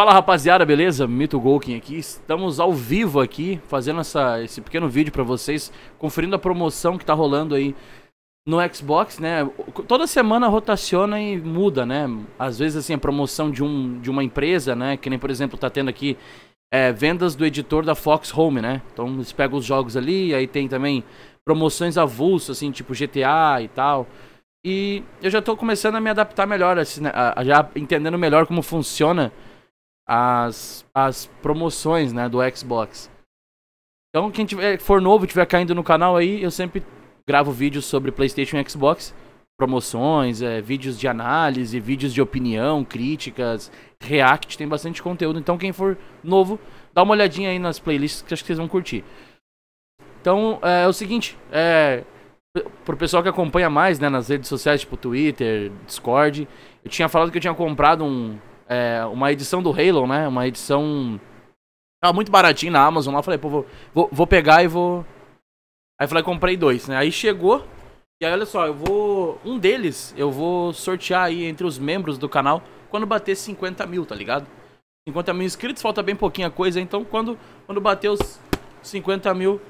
Fala rapaziada, beleza? Mito Golkin aqui. Estamos ao vivo aqui, fazendo essa, esse pequeno vídeo para vocês, conferindo a promoção que tá rolando aí no Xbox, né? Toda semana rotaciona e muda, né? Às vezes assim, a promoção de, um, de uma empresa, né? Que nem, por exemplo, tá tendo aqui é, vendas do editor da Fox Home, né? Então eles pegam os jogos ali, aí tem também promoções avulsas assim, tipo GTA e tal. E eu já tô começando a me adaptar melhor, assim, né? já entendendo melhor como funciona as, as promoções né, do Xbox. Então, quem tiver, for novo tiver caindo no canal aí, eu sempre gravo vídeos sobre PlayStation e Xbox. Promoções, é, vídeos de análise, vídeos de opinião, críticas, react, tem bastante conteúdo. Então, quem for novo, dá uma olhadinha aí nas playlists que acho que vocês vão curtir. Então, é, é o seguinte, é, pro pessoal que acompanha mais né, nas redes sociais, tipo Twitter, Discord, eu tinha falado que eu tinha comprado um, é, uma edição do Halo, né? Uma edição. Tava muito baratinho na Amazon lá. falei, pô, vou, vou, vou pegar e vou. Aí falei, comprei dois, né? Aí chegou. E aí, olha só, eu vou. Um deles eu vou sortear aí entre os membros do canal quando bater 50 mil, tá ligado? 50 mil inscritos, falta bem pouquinha coisa, então quando, quando bater os 50 mil,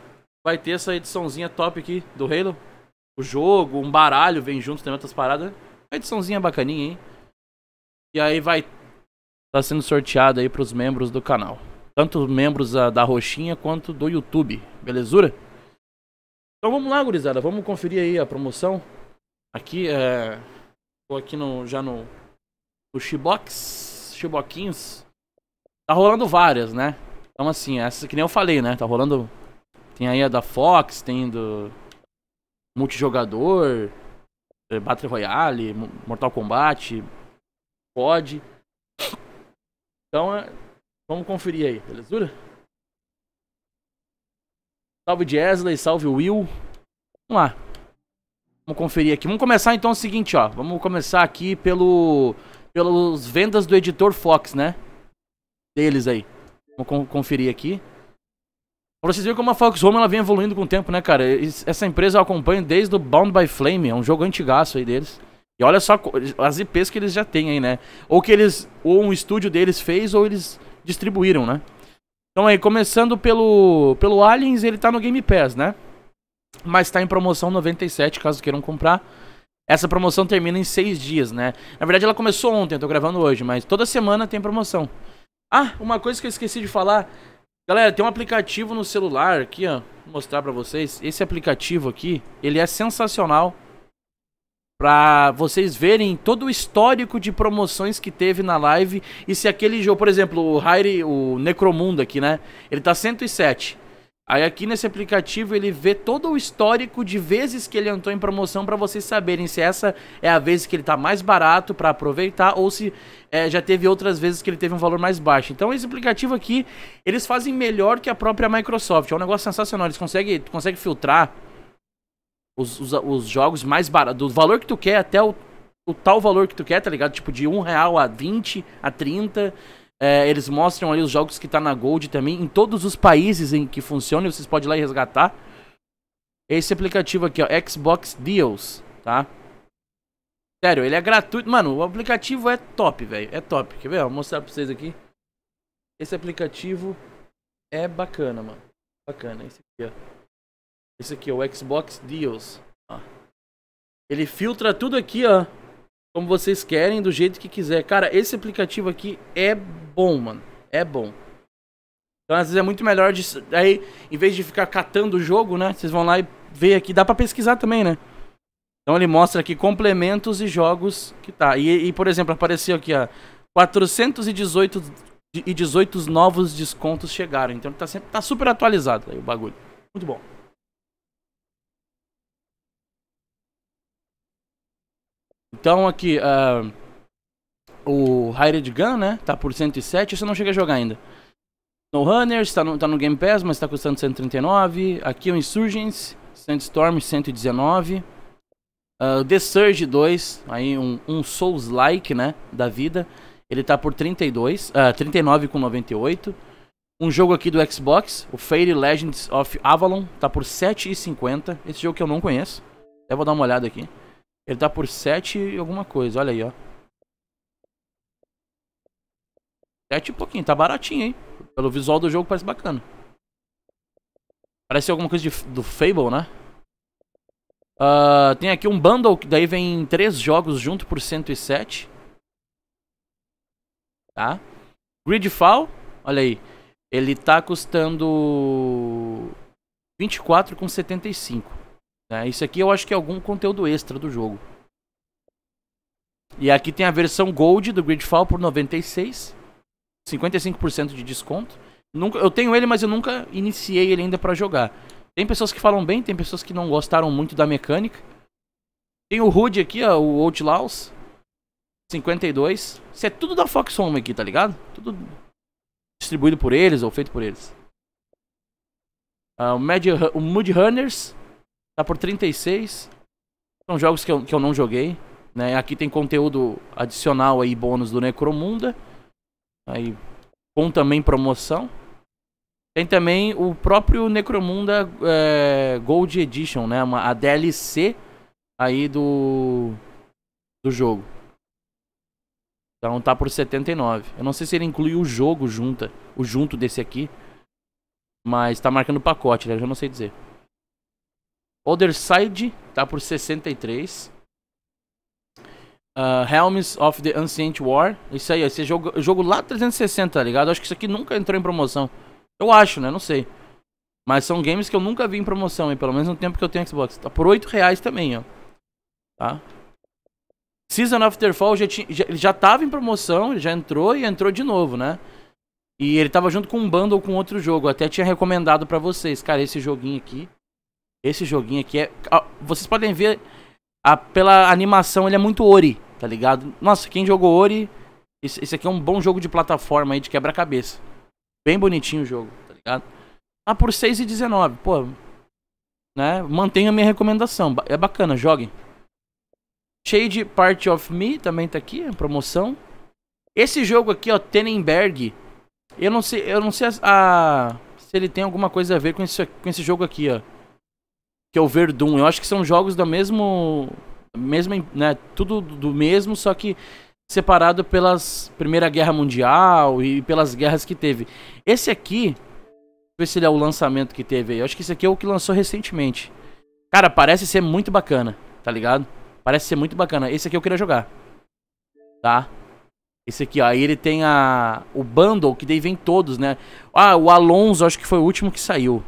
vai ter essa ediçãozinha top aqui do Halo. O jogo, um baralho, vem junto, tem outras paradas. Uma ediçãozinha bacaninha, hein? E aí vai está sendo sorteado aí para os membros do canal. Tanto membros a, da Roxinha quanto do YouTube, belezura? Então vamos lá, gurizada, vamos conferir aí a promoção. Aqui, é... Tô aqui no, já no... No Xbox Shiboquins. Tá rolando várias, né? Então assim, essa que nem eu falei, né? Tá rolando... Tem aí a da Fox, tem do... Multijogador, é, Battle Royale, Mortal Kombat, pode. Então, é, vamos conferir aí, beleza? Salve Jesley, salve Will. Vamos lá. Vamos conferir aqui. Vamos começar então o seguinte, ó. Vamos começar aqui pelo pelas vendas do editor Fox, né? Deles aí. Vamos conferir aqui. Pra vocês verem como a Fox Home ela vem evoluindo com o tempo, né, cara? Essa empresa eu acompanho desde o Bound by Flame, é um jogo antigaço aí deles. E olha só as IPs que eles já têm aí, né? Ou que eles. Ou um estúdio deles fez, ou eles distribuíram, né? Então aí, começando pelo, pelo Aliens, ele tá no Game Pass, né? Mas tá em promoção 97, caso queiram comprar. Essa promoção termina em seis dias, né? Na verdade, ela começou ontem, eu tô gravando hoje, mas toda semana tem promoção. Ah, uma coisa que eu esqueci de falar. Galera, tem um aplicativo no celular aqui, ó. Vou mostrar pra vocês. Esse aplicativo aqui, ele é sensacional para vocês verem todo o histórico de promoções que teve na live e se aquele jogo, por exemplo, o Haire, o Necromundo aqui, né? Ele tá 107. Aí aqui nesse aplicativo ele vê todo o histórico de vezes que ele entrou em promoção para vocês saberem se essa é a vez que ele tá mais barato para aproveitar ou se é, já teve outras vezes que ele teve um valor mais baixo. Então esse aplicativo aqui, eles fazem melhor que a própria Microsoft. É um negócio sensacional, eles conseguem, conseguem filtrar os, os, os jogos mais baratos, do valor que tu quer até o, o tal valor que tu quer, tá ligado? Tipo, de 1 real a 20, a 30. É, eles mostram ali os jogos que tá na Gold também, em todos os países em que funciona, vocês podem ir lá e resgatar. Esse aplicativo aqui, ó, Xbox Deals, tá? Sério, ele é gratuito. Mano, o aplicativo é top, velho. É top. Quer ver? Vou mostrar pra vocês aqui. Esse aplicativo é bacana, mano. Bacana, esse aqui, ó. Esse aqui, é o Xbox Deals. Ó. Ele filtra tudo aqui, ó. Como vocês querem, do jeito que quiser. Cara, esse aplicativo aqui é bom, mano. É bom. Então, às vezes é muito melhor de... Aí, em vez de ficar catando o jogo, né? Vocês vão lá e vê aqui. Dá pra pesquisar também, né? Então ele mostra aqui complementos e jogos que tá. E, e por exemplo, apareceu aqui, ó. 418 e 18 novos descontos chegaram. Então tá sempre tá super atualizado aí o bagulho. Muito bom. Então aqui, uh, o Hired Gun, né? Tá por 107, isso eu não cheguei a jogar ainda. No Runners, tá no, tá no Game Pass, mas tá custando 139. Aqui o Insurgents, Sandstorm 119. Uh, ah, The Surge 2, aí um, um Souls-like, né? Da vida. Ele tá por 32, uh, 39,98. Um jogo aqui do Xbox, o fairy Legends of Avalon, tá por 7,50. Esse jogo que eu não conheço. eu vou dar uma olhada aqui. Ele tá por 7 e alguma coisa, olha aí, ó. 7 e pouquinho, tá baratinho, hein? Pelo visual do jogo parece bacana. Parece alguma coisa de, do Fable, né? Uh, tem aqui um bundle, que daí vem três jogos junto por 107. Tá? Gridfall, olha aí. Ele tá custando 24,75. Né? Isso aqui eu acho que é algum conteúdo extra do jogo. E aqui tem a versão Gold do Gridfall por 96, 55% de desconto. Nunca, eu tenho ele, mas eu nunca iniciei ele ainda para jogar. Tem pessoas que falam bem, tem pessoas que não gostaram muito da mecânica. Tem o Hood aqui, ó, o Outlaws. 52. Isso é tudo da Fox Home aqui, tá ligado? Tudo distribuído por eles ou feito por eles. Uh, o, Mad, o Mood Runners. Tá por 36. São jogos que eu, que eu não joguei. Né? Aqui tem conteúdo adicional aí, bônus do Necromunda. Aí, com também promoção. Tem também o próprio Necromunda é, Gold Edition, né? Uma, a DLC aí do, do jogo. Então tá por 79. Eu não sei se ele inclui o jogo junta, o junto desse aqui. Mas tá marcando pacote, né? Eu já não sei dizer. Other Side tá por 63. Uh, ah, Helms of the Ancient War. Isso aí, esse jogo, jogo lá 360, tá ligado? Acho que isso aqui nunca entrou em promoção. Eu acho, né? Não sei. Mas são games que eu nunca vi em promoção, hein? Pelo menos no tempo que eu tenho Xbox. Tá por 8 reais também, ó. Tá? Season the Fall já, tinha, já, já tava em promoção, já entrou e entrou de novo, né? E ele tava junto com um bundle com outro jogo. até tinha recomendado para vocês, cara, esse joguinho aqui. Esse joguinho aqui é... Vocês podem ver a, pela animação, ele é muito Ori, tá ligado? Nossa, quem jogou Ori... Esse, esse aqui é um bom jogo de plataforma aí, de quebra-cabeça. Bem bonitinho o jogo, tá ligado? Ah, por 6,19. Pô, né? Mantenha a minha recomendação. É bacana, joguem. Shade Part of Me também tá aqui, promoção. Esse jogo aqui, ó, Tenenberg. Eu não sei, eu não sei a, a, se ele tem alguma coisa a ver com esse, com esse jogo aqui, ó que é o Verdun. Eu acho que são jogos da mesmo, mesmo, né, tudo do mesmo, só que separado pelas Primeira Guerra Mundial e pelas guerras que teve. Esse aqui, ver se ele é o lançamento que teve aí. Eu acho que esse aqui é o que lançou recentemente. Cara, parece ser muito bacana, tá ligado? Parece ser muito bacana. Esse aqui eu queria jogar. Tá? Esse aqui, ó. Aí ele tem a... o bundle, que daí vem todos, né? Ah, o Alonso acho que foi o último que saiu.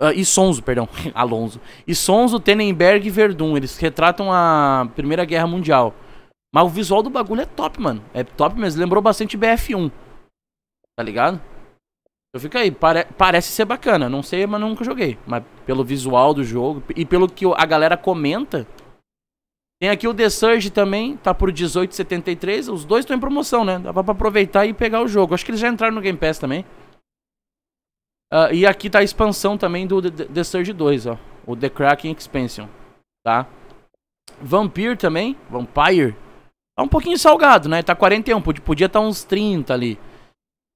Uh, e Sonzo, perdão, Alonso. E Sonzo, Tenenberg e Verdun. Eles retratam a Primeira Guerra Mundial. Mas o visual do bagulho é top, mano. É top mesmo. Lembrou bastante BF1. Tá ligado? Então fica aí. Pare parece ser bacana. Não sei, mas nunca joguei. Mas pelo visual do jogo e pelo que a galera comenta. Tem aqui o The Surge também. Tá por 18,73. Os dois estão em promoção, né? Dá pra aproveitar e pegar o jogo. Acho que eles já entraram no Game Pass também. Uh, e aqui tá a expansão também do The Surge 2, ó. O The Kraken Expansion, tá? Vampire também, Vampire. Tá um pouquinho salgado, né? Tá 41, podia estar tá uns 30 ali.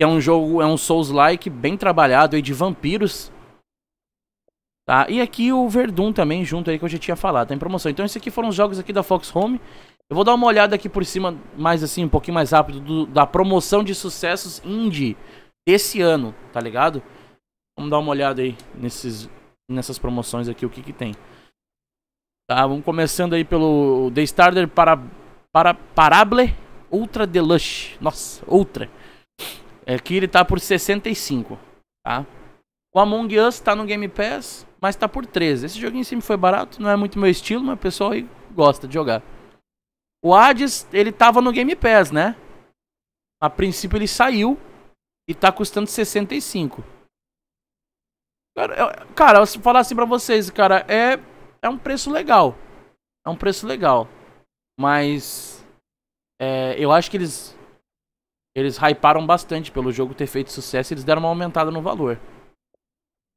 É um jogo, é um Souls-like bem trabalhado aí de vampiros. Tá? E aqui o Verdun também, junto aí que eu já tinha falado, tá em promoção. Então esses aqui foram os jogos aqui da Fox Home. Eu vou dar uma olhada aqui por cima, mais assim, um pouquinho mais rápido, do, da promoção de sucessos indie desse ano, tá ligado? Vamos dar uma olhada aí nesses, nessas promoções aqui, o que que tem. Tá, vamos começando aí pelo The Starter para, para Parable Ultra Deluxe. Nossa, Ultra. Aqui é, ele tá por 65, tá? O Among Us tá no Game Pass, mas tá por 13. Esse joguinho sempre foi barato, não é muito meu estilo, mas o pessoal aí gosta de jogar. O Hades, ele tava no Game Pass, né? A princípio ele saiu e tá custando 65. Cara, cara, se falar assim pra vocês, cara, é, é um preço legal. É um preço legal. Mas é, eu acho que eles eles hyparam bastante pelo jogo ter feito sucesso, eles deram uma aumentada no valor.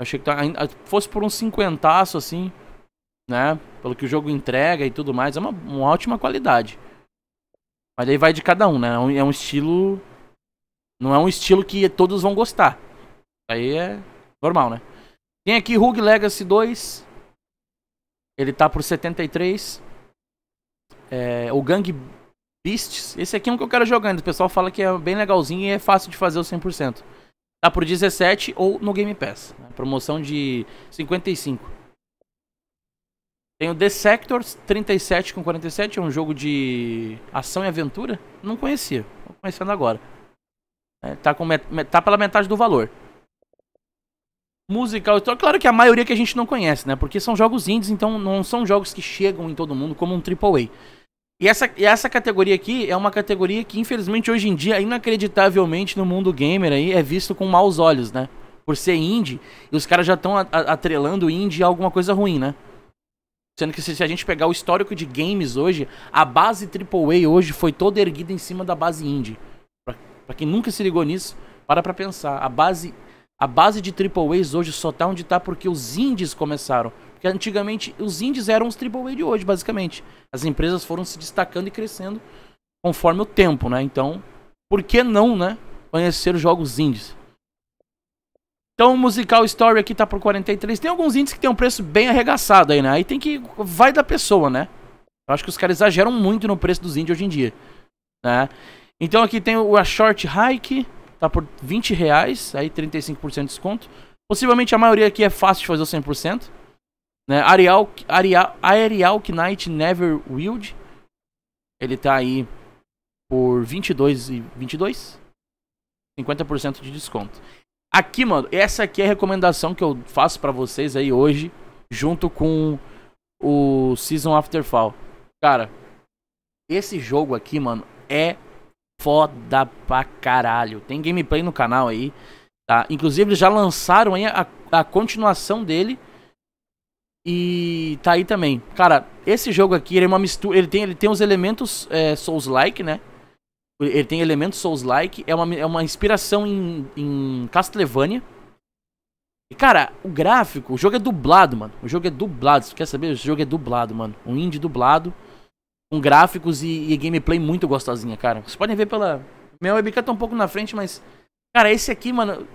Achei que tá fosse por um cinquentaço assim, né? Pelo que o jogo entrega e tudo mais, é uma, uma ótima qualidade. Mas aí vai de cada um, né? É um é estilo. Não é um estilo que todos vão gostar. Aí é normal, né? Tem aqui Rogue Legacy 2. Ele tá por 73. É, o Gang Beasts. Esse aqui é um que eu quero jogando. O pessoal fala que é bem legalzinho e é fácil de fazer o 100%. Tá por 17 ou no Game Pass. Né? Promoção de 55. Tem o The Sectors 37 com 47. É um jogo de ação e aventura. Não conhecia. Tô conhecendo agora. É, tá, com met... tá pela metade do valor musical. Então, claro que a maioria que a gente não conhece, né? Porque são jogos indies, então não são jogos que chegam em todo mundo como um AAA. E essa, e essa categoria aqui é uma categoria que, infelizmente, hoje em dia, inacreditavelmente, no mundo gamer aí, é visto com maus olhos, né? Por ser indie, e os caras já estão atrelando indie a alguma coisa ruim, né? Sendo que se, a gente pegar o histórico de games hoje, a base AAA hoje foi toda erguida em cima da base indie. Pra, pra quem nunca se ligou nisso, para pra pensar. A base a base de triple A's hoje só tá onde tá porque os indies começaram. Porque antigamente os indies eram os triple A de hoje, basicamente. As empresas foram se destacando e crescendo conforme o tempo, né? Então, por que não, né? Conhecer os jogos indies. Então o musical story aqui tá por 43. Tem alguns indies que tem um preço bem arregaçado aí, né? Aí tem que. Vai da pessoa, né? Eu acho que os caras exageram muito no preço dos indies hoje em dia. Né? Então aqui tem o A Short Hike tá por 20 reais, aí 35% de desconto. Possivelmente a maioria aqui é fácil de fazer o 100%. Né? Arial, Arial, Aerial Knight Never Wield. Ele tá aí por 22 e 22. 50% de desconto. Aqui, mano, essa aqui é a recomendação que eu faço para vocês aí hoje, junto com o Season After Fall. Cara, esse jogo aqui, mano, é foda pra caralho. Tem gameplay no canal aí, tá? Inclusive eles já lançaram aí a, a continuação dele. E tá aí também. Cara, esse jogo aqui, ele é uma mistura, ele tem, ele tem os elementos é, Souls-like, né? Ele tem elementos Souls-like, é uma, é uma inspiração em, em Castlevania. E, cara, o gráfico, o jogo é dublado, mano. O jogo é dublado, se quer saber, o jogo é dublado, mano. Um indie dublado com gráficos e, e, gameplay muito gostosinha, cara. Vocês podem ver pela. Minha webcam tá um pouco na frente, mas. Cara, esse aqui, mano,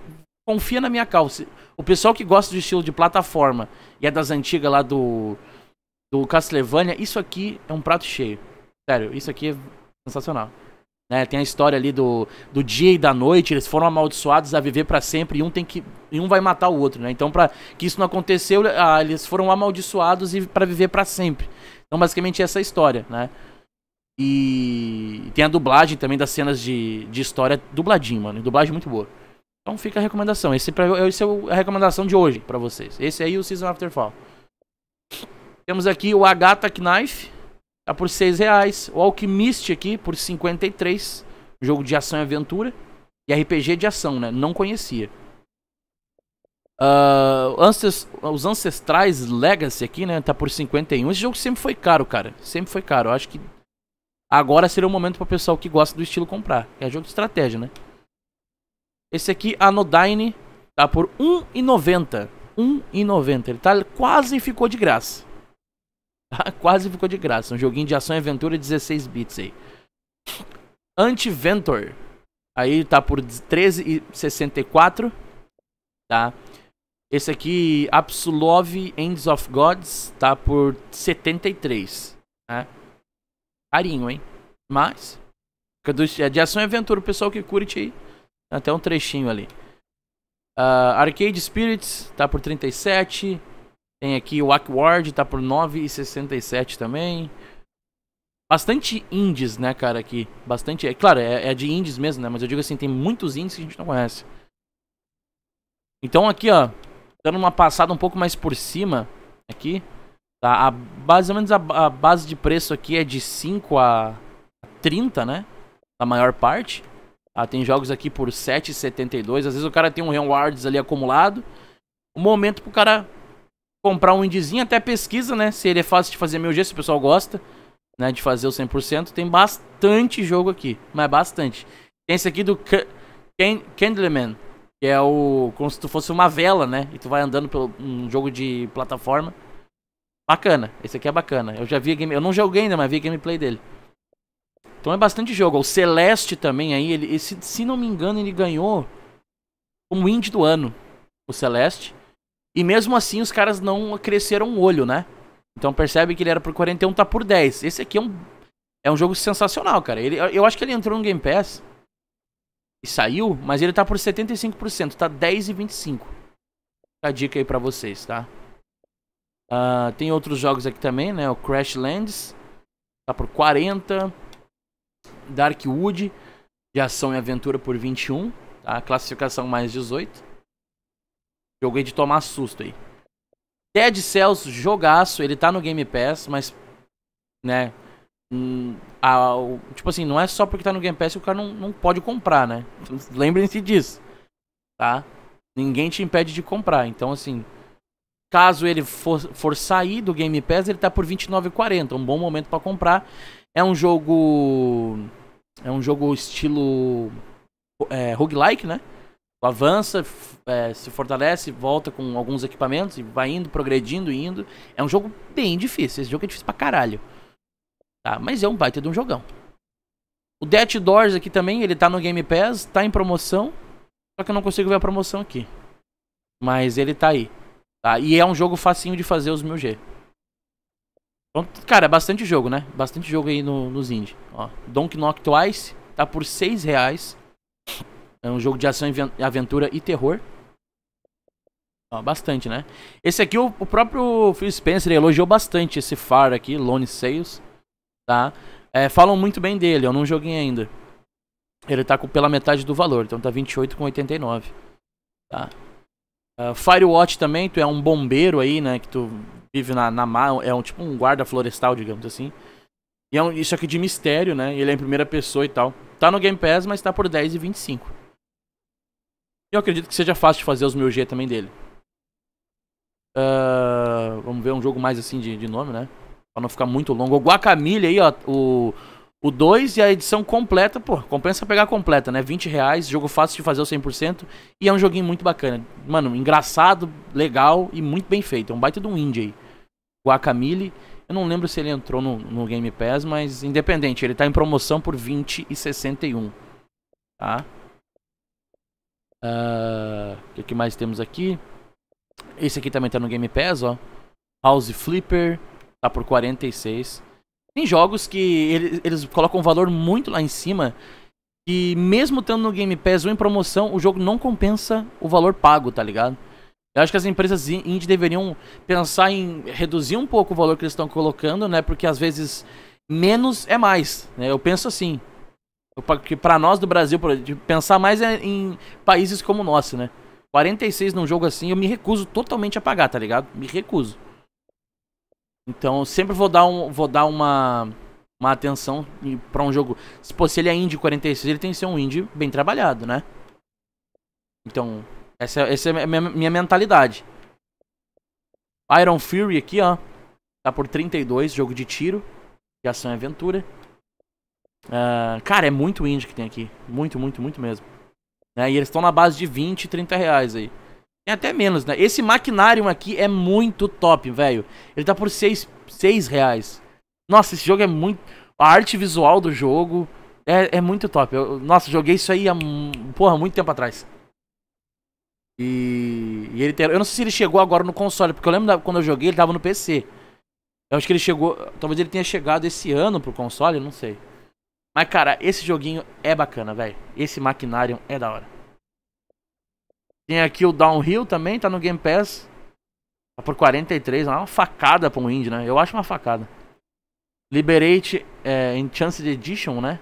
confia na minha calça. O pessoal que gosta do estilo de plataforma e é das antigas lá do. do Castlevania, isso aqui é um prato cheio. Sério, isso aqui é sensacional. Né, tem a história ali do, do dia e da noite, eles foram amaldiçoados a viver para sempre e um tem que e um vai matar o outro, né? Então para que isso não aconteceu, ah, eles foram amaldiçoados e para viver para sempre. Então, basicamente, essa é a história, né? E tem a dublagem também das cenas de, de história, dubladinho, mano. Dublagem muito boa. Então fica a recomendação. Esse, pra, esse é a recomendação de hoje para vocês. Esse aí é o Season After Fall. Temos aqui o Agatha Knife, tá por 6 reais. O Alchemist aqui por 53. Jogo de ação e aventura. E RPG de ação, né? Não conhecia. Uh, ah, ancest os Ancestrais Legacy aqui, né? Tá por 51. Esse jogo sempre foi caro, cara. Sempre foi caro. Eu acho que agora seria o momento para o pessoal que gosta do estilo comprar. É jogo de estratégia, né? Esse aqui, Anodyne, tá por 1,90. 1,90. Ele tá, quase ficou de graça. Tá quase ficou de graça. Um joguinho de ação e aventura 16 bits aí. Anti-Ventor. Aí tá por 13,64. Tá? Esse aqui, Absolove Ends of Gods, tá por 73, né? Carinho, hein? Mas, é de ação e aventura, o pessoal que curte aí. Até um trechinho ali. Uh, Arcade Spirits, tá por 37. Tem aqui o Ward tá por 9,67 também. Bastante indies, né, cara, aqui. Bastante, é claro, é, é, de indies mesmo, né? Mas eu digo assim, tem muitos indies que a gente não conhece. Então aqui, ó, Dando uma passada um pouco mais por cima aqui. Tá, a, mais ou menos a, a base de preço aqui é de 5 a 30, né? A maior parte. Ah, tem jogos aqui por 7,72. Às vezes o cara tem um rewards ali acumulado. O um momento pro cara comprar um indizinho, até pesquisa, né? Se ele é fácil de fazer meu G, se o pessoal gosta, né? De fazer o 100%. Tem bastante jogo aqui, mas bastante. Tem esse aqui do Candleman. Que é o. Como se tu fosse uma vela, né? E tu vai andando por um jogo de plataforma. Bacana, esse aqui é bacana. Eu já vi game. Eu não joguei ainda, mas vi a gameplay dele. Então é bastante jogo. O Celeste também aí, ele, esse, se não me engano, ele ganhou o indie do ano. O Celeste. E mesmo assim os caras não cresceram o olho, né? Então percebe que ele era por 41, tá por 10. Esse aqui é um, é um jogo sensacional, cara. Ele, eu acho que ele entrou no Game Pass e saiu, mas ele tá por 75%, tá 10,25. Tá a dica aí pra vocês, tá? Uh, tem outros jogos aqui também, né? O Crashlands tá por 40. Darkwood de ação e aventura por 21, tá? Classificação mais 18. Joguei de tomar susto aí. Dead Cells, jogaço, ele tá no Game Pass, mas né, tipo assim, não é só porque tá no Game Pass que o cara não, não pode comprar, né? Lembrem-se disso, tá? Ninguém te impede de comprar. Então, assim, caso ele for, for sair do Game Pass, ele tá por R$29,40. Um bom momento para comprar. É um jogo. É um jogo estilo. É, roguelike, né? Tu avança, é, se fortalece, volta com alguns equipamentos e vai indo, progredindo, indo. É um jogo bem difícil. Esse jogo é difícil pra caralho. Tá? Mas é um baita de um jogão. O Death Doors aqui também, ele tá no Game Pass, tá em promoção. Só que eu não consigo ver a promoção aqui. Mas ele tá aí. Tá? E é um jogo facinho de fazer os 1000G. Então, cara, é bastante jogo, né? Bastante jogo aí no, nos indie. Ó, Donkey Knock Twice tá por 6 reais. É um jogo de ação, aventura e terror. Ó, bastante, né? Esse aqui o, o próprio Phil Spencer elogiou bastante esse far aqui, Lone Sales tá? É, falam muito bem dele, eu não joguei ainda. Ele tá com pela metade do valor, então tá 28,89. Tá? Uh, Firewatch também, tu é um bombeiro aí, né? Que tu vive na, na é um tipo um guarda florestal, digamos assim. E é um, isso aqui de mistério, né? Ele é em primeira pessoa e tal. Tá no Game Pass, mas tá por 10 e 25. Eu acredito que seja fácil de fazer os meu G também dele. Uh, vamos ver um jogo mais assim de, de nome, né? Pra não ficar muito longo. O Guacamilha aí, ó, o... O 2 e a edição completa, pô, compensa pegar completa, né? 20 reais, jogo fácil de fazer o 100% e é um joguinho muito bacana. Mano, engraçado, legal e muito bem feito. É um baita de um indie aí. Guacamole, eu não lembro se ele entrou no, no Game Pass, mas independente, ele tá em promoção por 20 e 61, tá? Ah, o uh, que mais temos aqui? Esse aqui também tá no Game Pass, ó. House Flipper, Tá por 46. Tem jogos que eles, eles colocam um valor muito lá em cima. E mesmo tendo no Game Pass ou em promoção, o jogo não compensa o valor pago, tá ligado? Eu acho que as empresas indie deveriam pensar em reduzir um pouco o valor que eles estão colocando, né? Porque às vezes menos é mais, né? Eu penso assim. Porque para nós do Brasil, pensar mais é em países como o nosso, né? 46 num jogo assim, eu me recuso totalmente a pagar, tá ligado? Me recuso. Então sempre vou dar, um, vou dar uma, uma atenção para um jogo. Se, pô, se ele é indie 46, ele tem que ser um indie bem trabalhado, né? Então, essa, essa é a minha, minha mentalidade. Iron Fury aqui, ó. Tá por 32, jogo de tiro, de ação e aventura. Uh, cara, é muito indie que tem aqui. Muito, muito, muito mesmo. Né? E eles estão na base de 20, 30 reais aí. É até menos, né? Esse maquinário aqui é muito top, velho. Ele tá por 6, reais. Nossa, esse jogo é muito... A arte visual do jogo é, é muito top. Eu, nossa, joguei isso aí há porra, muito tempo atrás. E, e ele tem... Eu não sei se ele chegou agora no console, porque eu lembro da, quando eu joguei ele tava no PC. Eu acho que ele chegou... Talvez ele tenha chegado esse ano pro console, não sei. Mas, cara, esse joguinho é bacana, velho. Esse maquinário é da hora. Tem aqui o Downhill também, tá no Game Pass. Tá por 43, é uma facada pra um indie, né? Eu acho uma facada. Liberate é, Enchanted Edition, né?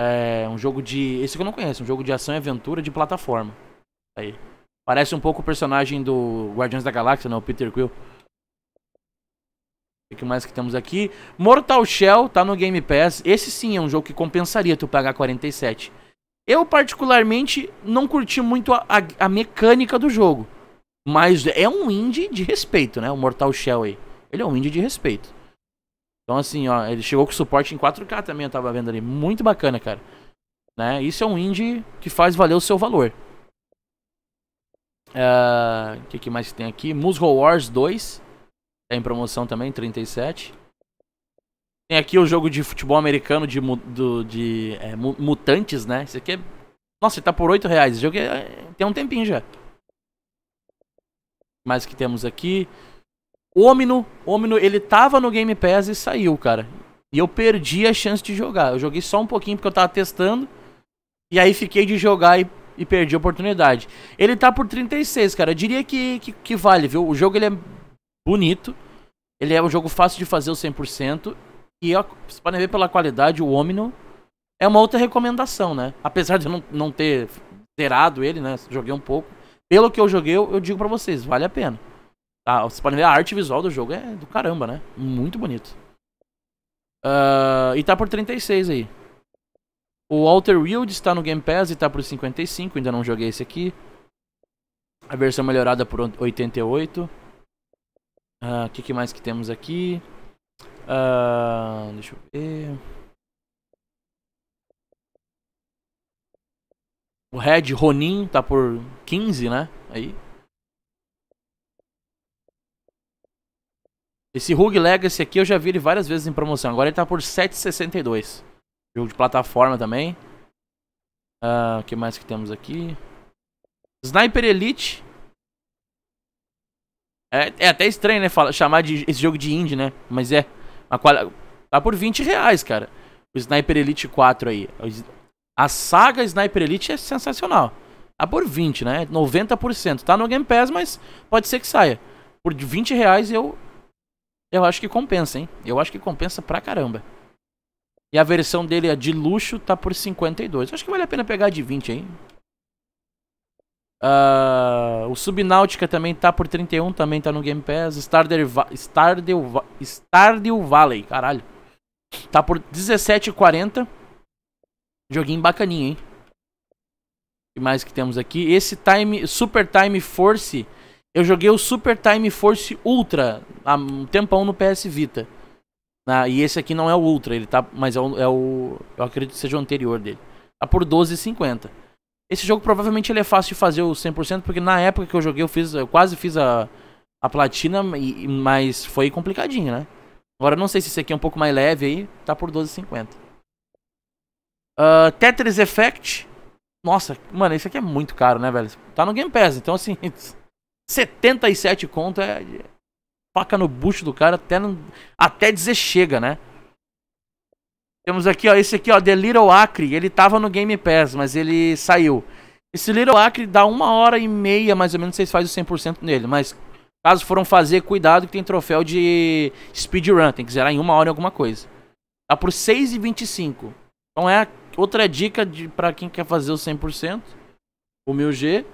É um jogo de... Esse que eu não conheço, um jogo de ação e aventura de plataforma. Aí. Parece um pouco o personagem do Guardiões da Galáxia, né? O Peter Quill. O que mais que temos aqui? Mortal Shell tá no Game Pass. Esse sim é um jogo que compensaria tu pagar 47. Eu, particularmente, não curti muito a, a, a, mecânica do jogo. Mas é um indie de respeito, né? O Mortal Shell aí. Ele é um indie de respeito. Então, assim, ó, ele chegou com suporte em 4K também, eu tava vendo ali. Muito bacana, cara. Né? Isso é um indie que faz valer o seu valor. Ah, o uh, que, que mais tem aqui? Muscle Wars 2. Tá em promoção também, 37. Tem aqui o jogo de futebol americano de, do, de é, mutantes, né? Esse aqui é. Nossa, ele tá por 8 reais. Esse jogo é... tem um tempinho já. Mais que temos aqui. Omino. Omino, ele tava no Game Pass e saiu, cara. E eu perdi a chance de jogar. Eu joguei só um pouquinho porque eu tava testando. E aí fiquei de jogar e, e perdi a oportunidade. Ele tá por 36, cara. Eu diria que, que, que vale, viu? O jogo ele é bonito. Ele é um jogo fácil de fazer o 100%. Você vocês podem ver pela qualidade, o Omino é uma outra recomendação, né? Apesar de eu não, não ter zerado ele, né? Joguei um pouco. Pelo que eu joguei, eu, digo para vocês, vale a pena. Tá, vocês podem ver a arte visual do jogo é do caramba, né? Muito bonito. Uh, e tá por 36 aí. O Alter Wield está no Game Pass e tá por 55, ainda não joguei esse aqui. A versão melhorada por 88. O uh, que, que mais que temos aqui? Uh, deixa eu ver. O Red Ronin tá por 15, né? Aí. Esse Rogue Legacy aqui eu já vi ele várias vezes em promoção. Agora ele tá por 7,62. Jogo de plataforma também. O uh, ah, que mais que temos aqui? Sniper Elite. É, é até estranho, né? Falar, chamar de, esse jogo de indie, né? Mas é. Tá por 20 reais, cara. O Sniper Elite 4 aí. A saga Sniper Elite é sensacional. Tá por 20, né? 90%. Tá no Game Pass, mas pode ser que saia. Por 20 reais eu. Eu acho que compensa, hein? Eu acho que compensa pra caramba. E a versão dele, a de luxo, tá por 52. Acho que vale a pena pegar a de 20, hein? Uh, o Subnáutica também tá por 31, também tá no Game Pass. Stardew, Stardew, Stardew Valley, caralho. Tá por 17,40. Joguinho bacaninho, hein? O que mais que temos aqui? Esse Time Super Time Force. Eu joguei o Super Time Force Ultra há um tempão no PS Vita. Ah, e esse aqui não é o Ultra, ele tá, mas é o, é o eu acredito que seja o anterior dele. Tá por 12,50. Esse jogo provavelmente ele é fácil de fazer o 100%, porque na época que eu joguei eu fiz, eu quase fiz a, a platina, e, mas foi complicadinho, né? Agora não sei se esse aqui é um pouco mais leve aí, tá por 12,50. Uh, ah, Tetris Effect. Nossa, mano, esse aqui é muito caro, né, velho? Tá no Game Pass, então assim, 77 conto é faca no bucho do cara até, até dizer chega, né? Temos aqui, ó, esse aqui, ó, The Little Acre. Ele tava no Game Pass, mas ele saiu. Esse Little Acre dá uma hora e meia, mais ou menos, vocês fazem o 100% nele. Mas caso foram fazer, cuidado que tem troféu de speedrun. Tem que zerar em uma hora em alguma coisa. Tá por 6,25. Então é outra dica de, pra quem quer fazer o 100%. O meu G.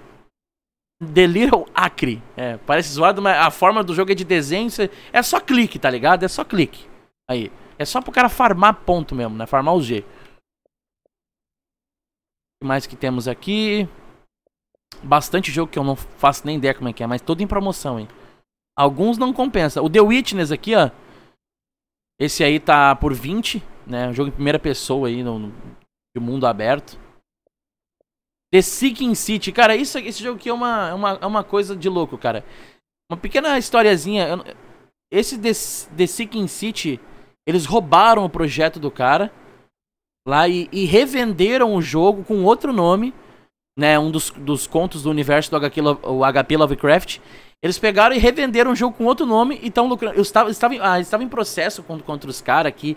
The Little Acre. É, parece zoado, mas a forma do jogo é de desenho. É só clique, tá ligado? É só clique. Aí. É só pro cara farmar ponto mesmo, né? Farmar o G. O que mais que temos aqui? Bastante jogo que eu não faço nem ideia como é que é, mas todo em promoção, hein? Alguns não compensa. O The Witness aqui, ó. Esse aí tá por 20, né? Um jogo em primeira pessoa aí, no, no de mundo aberto. The Seeking City. Cara, isso, esse jogo aqui é uma, é uma, é uma coisa de louco, cara. Uma pequena historiazinha. Esse The, The Seeking City eles roubaram o projeto do cara lá e, e revenderam o jogo com outro nome, né? Um dos, dos contos do universo do HQ, o HP Lovecraft. Eles pegaram e revenderam o jogo com outro nome e estão lucrando. Eu estava, estava, ah, estava em processo contra, contra os caras aqui.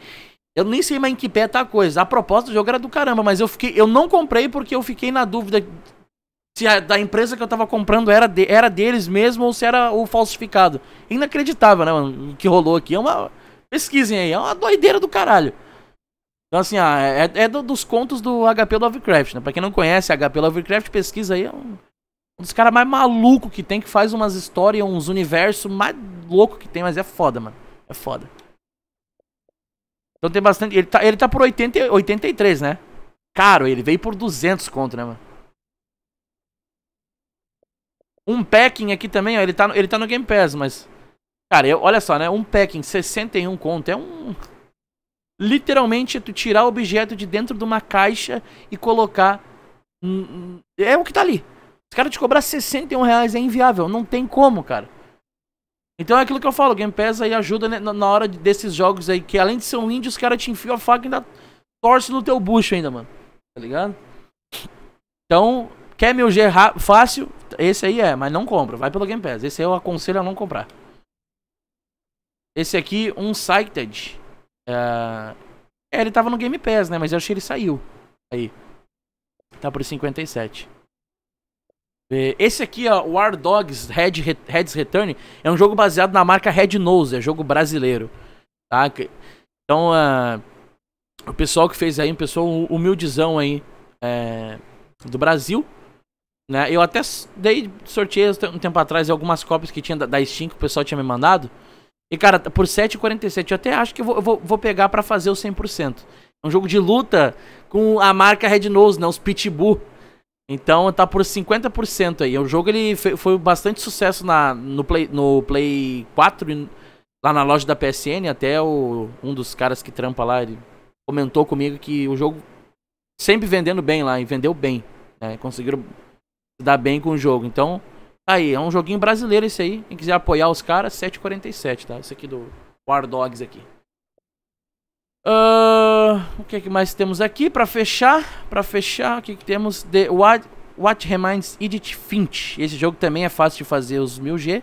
Eu nem sei mais em que pé tá a coisa. A proposta do jogo era do caramba, mas eu fiquei, eu não comprei porque eu fiquei na dúvida se a da empresa que eu tava comprando era, de, era deles mesmo ou se era o falsificado. Inacreditável, né, mano? O que rolou aqui é uma Pesquisem aí, é uma doideira do caralho. Então, assim, ah, é, é do, dos contos do HP Lovecraft, né? Pra quem não conhece HP Lovecraft, pesquisa aí. É um, um dos caras mais maluco que tem, que faz umas histórias, uns universos mais louco que tem, mas é foda, mano. É foda. Então tem bastante. Ele tá, ele tá por 80, 83, né? Caro, ele veio por 200 conto, né, mano? Um packing aqui também, ó. Ele tá, ele tá no Game Pass, mas. Cara, eu, olha só, né? Um pack em 61 conto é um... Literalmente, tu tirar o objeto de dentro de uma caixa e colocar... É o que tá ali. Os caras te cobrar 61 reais é inviável. Não tem como, cara. Então é aquilo que eu falo. Game Pass aí ajuda né, na hora desses jogos aí. Que além de ser um índio, os caras te enfiam a faca e ainda torce no teu bucho ainda, mano. Tá ligado? Então, quer meu G fácil? Esse aí é, mas não compra. Vai pelo Game Pass. Esse eu aconselho a não comprar. Esse aqui, um Uh, é, ele tava no Game Pass, né? Mas eu acho que ele saiu. Aí. Tá por 57. É, esse aqui, ó, War Dogs Red, Heads Return, é um jogo baseado na marca Red Nose, é jogo brasileiro. Tá? Então, uh, o pessoal que fez aí, um pessoal humildizão aí é, do Brasil. Né? Eu até dei, sorteei um tempo atrás algumas cópias que tinha da Steam que o pessoal tinha me mandado. E, cara, por 7,47, eu até acho que eu vou, eu vou, vou pegar para fazer o 100%. É um jogo de luta com a marca Red Nose, né? Os Pitbull. Então tá por 50% aí. O é jogo ele foi bastante sucesso na, no, Play, no Play 4, lá na loja da PSN. Até o, um dos caras que trampa lá, ele comentou comigo que o jogo sempre vendendo bem lá, e vendeu bem. Né? Conseguiram dar bem com o jogo. Então, Aí, é um joguinho brasileiro esse aí. Quem quiser apoiar os caras, 7,47, tá? Esse aqui do War Dogs aqui. Uh, o que, é que mais temos aqui? Pra fechar, Para fechar, o que, que temos? The What, What Reminds Edith Finch. Esse jogo também é fácil de fazer os 1000G.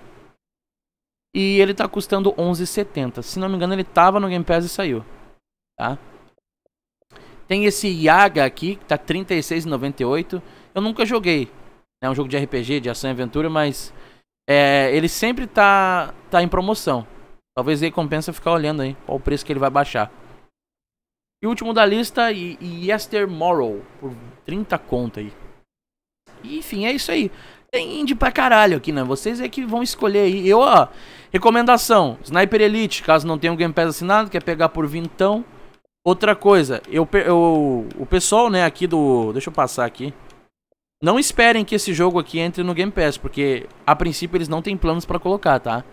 E ele tá custando 11,70. Se não me engano, ele tava no Game Pass e saiu. Tá? Tem esse Yaga aqui, que tá 36,98. Eu nunca joguei. É um jogo de RPG, de ação e aventura, mas é, ele sempre tá, tá em promoção. Talvez recompensa ficar olhando aí qual o preço que ele vai baixar. E o último da lista, e, Yester Morrow, por 30 conto aí. E, enfim, é isso aí. Tem indie pra caralho aqui, né? Vocês é que vão escolher aí. Eu, ó, recomendação: Sniper Elite, caso não tenha um Game Pass assinado, quer pegar por vintão. Outra coisa, eu, eu, o pessoal, né, aqui do. Deixa eu passar aqui. Não esperem que esse jogo aqui entre no Game Pass, porque a princípio eles não têm planos para colocar, tá?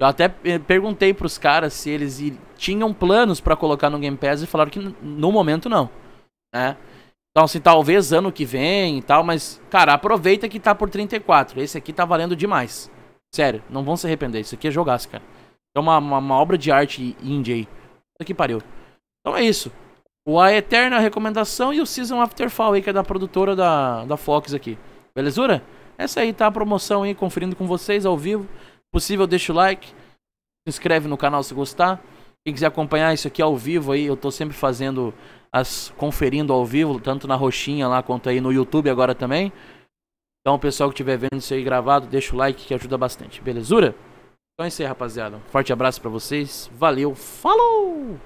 Eu até perguntei pros caras se eles tinham planos para colocar no Game Pass e falaram que no momento não, né? Então, assim, talvez ano que vem e tal, mas, cara, aproveita que tá por 34. Esse aqui tá valendo demais. Sério, não vão se arrepender. Isso aqui é jogaço, cara. É uma, uma, uma obra de arte indie aí. Puta pariu. Então é isso. O A Eterna Recomendação e o Season After Fall aí, que é da produtora da, da Fox aqui. Belezura? Essa aí tá a promoção aí, conferindo com vocês ao vivo. Possível, deixa o like. Se inscreve no canal se gostar. Quem quiser acompanhar isso aqui ao vivo aí, eu tô sempre fazendo as conferindo ao vivo, tanto na roxinha lá quanto aí no YouTube agora também. Então, o pessoal que estiver vendo isso aí gravado, deixa o like que ajuda bastante. Belezura? Então é isso aí, rapaziada. Forte abraço para vocês. Valeu. Falou!